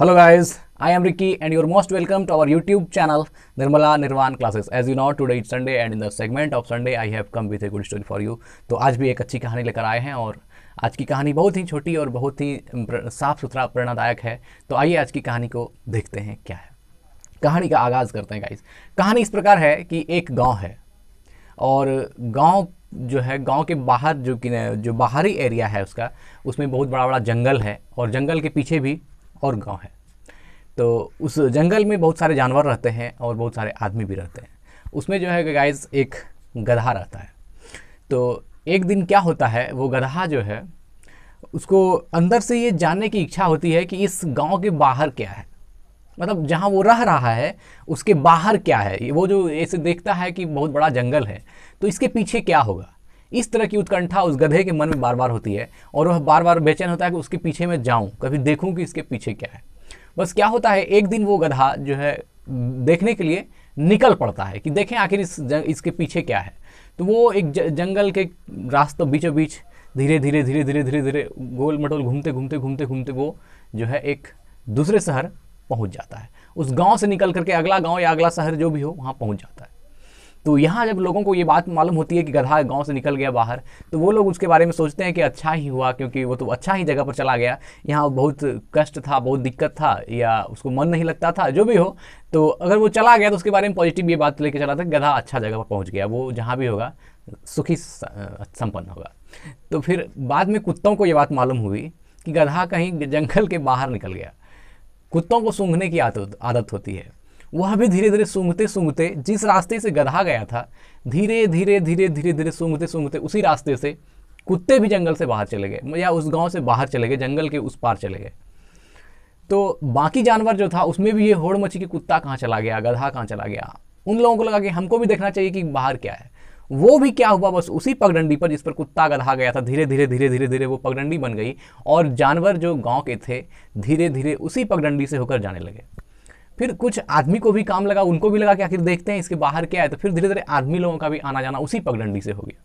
hello guys I am Ricky and your most welcome to our YouTube channel Nirmala Nirvana classes as you know today it Sunday and in the segment of Sunday I have come with a good story for you तो आज भी एक अच्छी कहानी लेकर आए हैं और आज की कहानी बहुत ही छोटी और बहुत ही साफ सुथरा प्रेरणादायक है तो आइए आज की कहानी को देखते हैं क्या है कहानी का आगाज करते हैं गाइज कहानी इस प्रकार है कि एक गाँव है और गाँव जो है गांव के बाहर जो कि जो बाहरी एरिया है उसका उसमें बहुत बड़ा बड़ा जंगल है और जंगल के पीछे भी और गांव है तो उस जंगल में बहुत सारे जानवर रहते हैं और बहुत सारे आदमी भी रहते हैं उसमें जो है गाइस एक गधा रहता है तो एक दिन क्या होता है वो गधा जो है उसको अंदर से ये जानने की इच्छा होती है कि इस गांव के बाहर क्या है मतलब जहाँ वो रह रहा है उसके बाहर क्या है वो जो ऐसे देखता है कि बहुत बड़ा जंगल है तो इसके पीछे क्या होगा इस तरह की उत्कंठा उस गधे के मन में बार बार होती है और वह बार बार बेचैन होता है कि उसके पीछे मैं जाऊँ कभी देखूँ कि इसके पीछे क्या है बस क्या होता है एक दिन वो गधा जो है देखने के लिए निकल पड़ता है कि देखें आखिर इस इसके पीछे क्या है तो वो एक जंगल के रास्तों बीचों बीच धीरे धीरे धीरे धीरे धीरे धीरे गोल मटोल घूमते घूमते घूमते घूमते वो जो है एक दूसरे शहर पहुंच जाता है उस गांव से निकल करके अगला गांव या अगला शहर जो भी हो वहां पहुंच जाता है तो यहाँ जब लोगों को ये बात मालूम होती है कि गधा गाँव से निकल गया बाहर तो वो लोग उसके बारे में सोचते हैं कि अच्छा ही हुआ क्योंकि वो तो अच्छा ही जगह पर चला गया यहाँ बहुत कष्ट था बहुत दिक्कत था या उसको मन नहीं लगता था जो भी हो तो अगर वो चला गया तो उसके बारे में पॉजिटिव ये बात लेकर चला था गधा अच्छा जगह पर पहुँच गया वो जहाँ भी होगा सुखी संपन्न होगा तो फिर बाद में कुत्तों को ये बात मालूम हुई कि गधा कहीं जंगल के बाहर निकल गया कुत्तों को सूंघने की आदत आदत होती है वह भी धीरे धीरे सूंघते सूंघते जिस रास्ते से गधा गया था धीरे धीरे धीरे धीरे धीरे सूंघते सूंघते उसी रास्ते से कुत्ते भी जंगल से बाहर चले गए या उस गांव से बाहर चले गए जंगल के उस पार चले गए तो बाकी जानवर जो था उसमें भी ये होड़ मची कि कुत्ता कहाँ चला गया गधा कहाँ चला गया उन लोगों को लगा कि हमको भी देखना चाहिए कि बाहर क्या है वो भी क्या हुआ बस उसी पगडंडी पर जिस पर कुत्ता गधा गया था धीरे धीरे धीरे धीरे धीरे वो पगडंडी बन गई और जानवर जो गांव के थे धीरे धीरे उसी पगडंडी से होकर जाने लगे फिर कुछ आदमी को भी काम लगा उनको भी लगा कि आखिर देखते हैं इसके बाहर क्या है तो फिर धीरे धीरे आदमी लोगों का भी आना जाना उसी पगडंडी से हो गया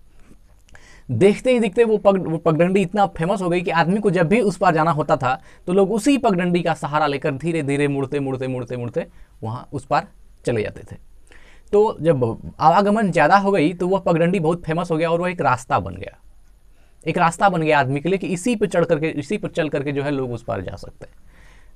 देखते ही देखते वो पग वो पगडंडी इतना फेमस हो गई कि आदमी को जब भी उस पार जाना होता था तो लोग उसी पगडंडी का सहारा लेकर धीरे धीरे मुड़ते मुड़ते मुड़ते मुड़ते वहाँ उस पार चले जाते थे तो जब आवागमन ज़्यादा हो गई तो वह पगडंडी बहुत फेमस हो गया और वह एक रास्ता बन गया एक रास्ता बन गया आदमी के लिए कि इसी पर चढ़ करके इसी पर चल करके जो है लोग उस पार जा सकते हैं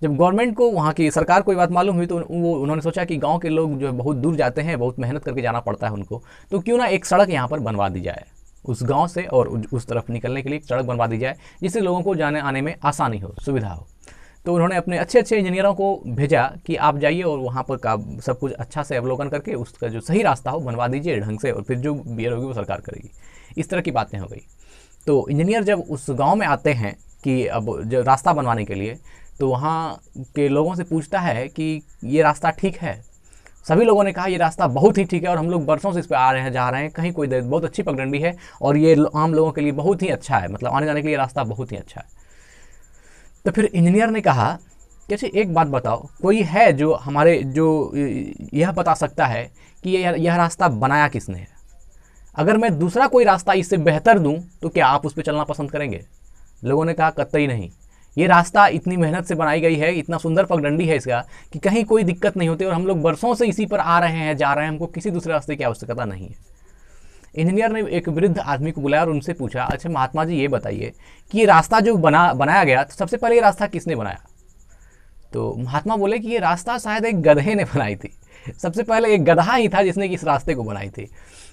जब गवर्नमेंट को वहाँ की सरकार को ये बात मालूम हुई तो वो उन्होंने सोचा कि गांव के लोग जो है बहुत दूर जाते हैं बहुत मेहनत करके जाना पड़ता है उनको तो क्यों ना एक सड़क यहाँ पर बनवा दी जाए उस गाँव से और उस तरफ निकलने के लिए एक सड़क बनवा दी जाए जिससे लोगों को जाने आने में आसानी हो सुविधा हो तो उन्होंने अपने अच्छे अच्छे इंजीनियरों को भेजा कि आप जाइए और वहाँ पर का सब कुछ अच्छा से अवलोकन करके उसका जो सही रास्ता हो बनवा दीजिए ढंग से और फिर जो बियर होगी वो सरकार करेगी इस तरह की बातें हो गई तो इंजीनियर जब उस गाँव में आते हैं कि अब जो रास्ता बनवाने के लिए तो वहाँ के लोगों से पूछता है कि ये रास्ता ठीक है सभी लोगों ने कहा ये रास्ता बहुत ही ठीक है और हम लोग बरसों से इस पर आ रहे हैं जा रहे हैं कहीं कोई बहुत अच्छी पगडंडी है और ये आम लोगों के लिए बहुत ही अच्छा है मतलब आने जाने के लिए रास्ता बहुत ही अच्छा है तो फिर इंजीनियर ने कहा कि अच्छा एक बात बताओ कोई है जो हमारे जो यह बता सकता है कि यह यह रास्ता बनाया किसने है अगर मैं दूसरा कोई रास्ता इससे बेहतर दूँ तो क्या आप उस पर चलना पसंद करेंगे लोगों ने कहा कतई नहीं ये रास्ता इतनी मेहनत से बनाई गई है इतना सुंदर पगडंडी है इसका कि कहीं कोई दिक्कत नहीं होती और हम लोग बरसों से इसी पर आ रहे हैं जा रहे हैं हमको किसी दूसरे रास्ते की आवश्यकता नहीं है इंजीनियर ने एक वृद्ध आदमी को बुलाया और उनसे पूछा अच्छा महात्मा जी ये बताइए कि ये रास्ता जो बना बनाया गया तो सबसे पहले ये रास्ता किसने बनाया तो महात्मा बोले कि ये रास्ता शायद एक गधे ने बनाई थी सबसे पहले एक गधा ही था जिसने कि इस रास्ते को बनाई थी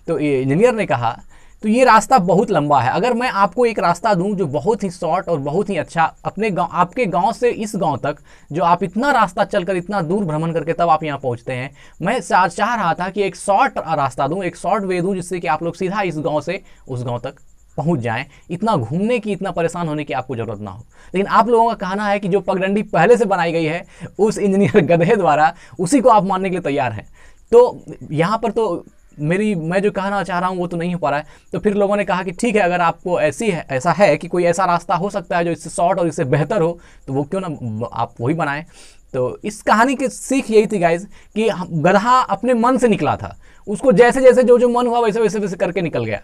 तो इंजीनियर ने कहा तो ये रास्ता बहुत लंबा है अगर मैं आपको एक रास्ता दूं जो बहुत ही शॉर्ट और बहुत ही अच्छा अपने गांव आपके गांव से इस गांव तक जो आप इतना रास्ता चलकर इतना दूर भ्रमण करके तब आप यहाँ पहुँचते हैं मैं चाह रहा था कि एक शॉर्ट रास्ता दूँ एक शॉर्ट वे दूँ जिससे कि आप लोग सीधा इस गाँव से उस गाँव तक पहुँच जाएँ इतना घूमने की इतना परेशान होने की आपको ज़रूरत ना हो लेकिन आप लोगों का कहना है कि जो पगडंडी पहले से बनाई गई है उस इंजीनियर गधे द्वारा उसी को आप मानने के लिए तैयार हैं तो यहाँ पर तो मेरी मैं जो कहना चाह रहा हूँ वो तो नहीं हो पा रहा है तो फिर लोगों ने कहा कि ठीक है अगर आपको ऐसी है ऐसा है कि कोई ऐसा रास्ता हो सकता है जो इससे शॉर्ट और इससे बेहतर हो तो वो क्यों ना आप वही बनाएं तो इस कहानी की सीख यही थी गाइज कि गधा अपने मन से निकला था उसको जैसे जैसे जो जो मन हुआ वैसे वैसे वैसे करके निकल गया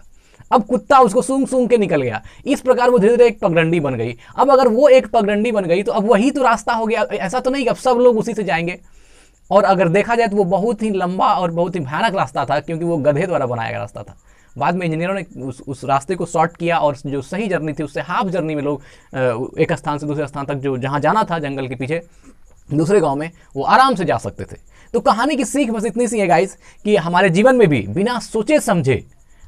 अब कुत्ता उसको सूंघ सूंघ के निकल गया इस प्रकार वो धीरे धीरे एक पगडंडी बन गई अब अगर वो एक पगडंडी बन गई तो अब वही तो रास्ता हो गया ऐसा तो नहीं कि अब सब लोग उसी से जाएंगे और अगर देखा जाए तो वो बहुत ही लंबा और बहुत ही भयानक रास्ता था क्योंकि वो गधे द्वारा बनाया गया रास्ता था बाद में इंजीनियरों ने उस उस रास्ते को शॉर्ट किया और जो सही जर्नी थी उससे हाफ जर्नी में लोग एक स्थान से दूसरे स्थान तक जो जहाँ जाना था जंगल के पीछे दूसरे गांव में वो आराम से जा सकते थे तो कहानी की सीख बस इतनी सी है गाइस कि हमारे जीवन में भी बिना सोचे समझे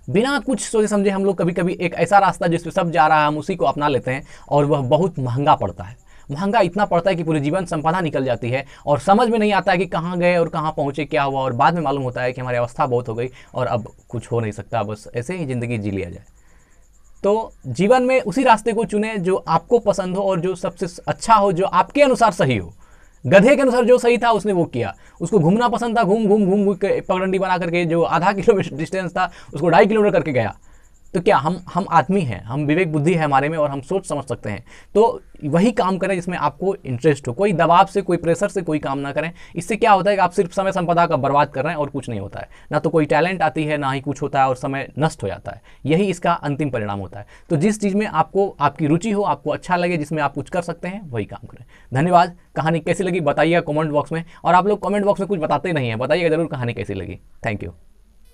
बिना कुछ सोचे समझे हम लोग कभी कभी एक ऐसा रास्ता जिस सब जा रहा है हम उसी को अपना लेते हैं और वह बहुत महंगा पड़ता है महंगा इतना पड़ता है कि पूरे जीवन संपदा निकल जाती है और समझ में नहीं आता है कि कहाँ गए और कहाँ पहुँचे क्या हुआ और बाद में मालूम होता है कि हमारी अवस्था बहुत हो गई और अब कुछ हो नहीं सकता बस ऐसे ही ज़िंदगी जी लिया जाए तो जीवन में उसी रास्ते को चुने जो आपको पसंद हो और जो सबसे अच्छा हो जो आपके अनुसार सही हो गधे के अनुसार जो सही था उसने वो किया उसको घूमना पसंद था घूम घूम घूम के पगडंडी बना करके जो आधा किलोमीटर डिस्टेंस था उसको ढाई किलोमीटर करके गया तो क्या हम हम आदमी हैं हम विवेक बुद्धि है हमारे में और हम सोच समझ सकते हैं तो वही काम करें जिसमें आपको इंटरेस्ट हो कोई दबाव से कोई प्रेशर से कोई काम ना करें इससे क्या होता है कि आप सिर्फ समय संपदा का बर्बाद कर रहे हैं और कुछ नहीं होता है ना तो कोई टैलेंट आती है ना ही कुछ होता है और समय नष्ट हो जाता है यही इसका अंतिम परिणाम होता है तो जिस चीज़ में आपको आपकी रुचि हो आपको अच्छा लगे जिसमें आप कुछ कर सकते हैं वही काम करें धन्यवाद कहानी कैसी लगी बताइएगा कॉमेंट बॉक्स में और आप लोग कॉमेंट बॉक्स में कुछ बताते नहीं हैं बताइएगा ज़रूर कहानी कैसी लगी थैंक यू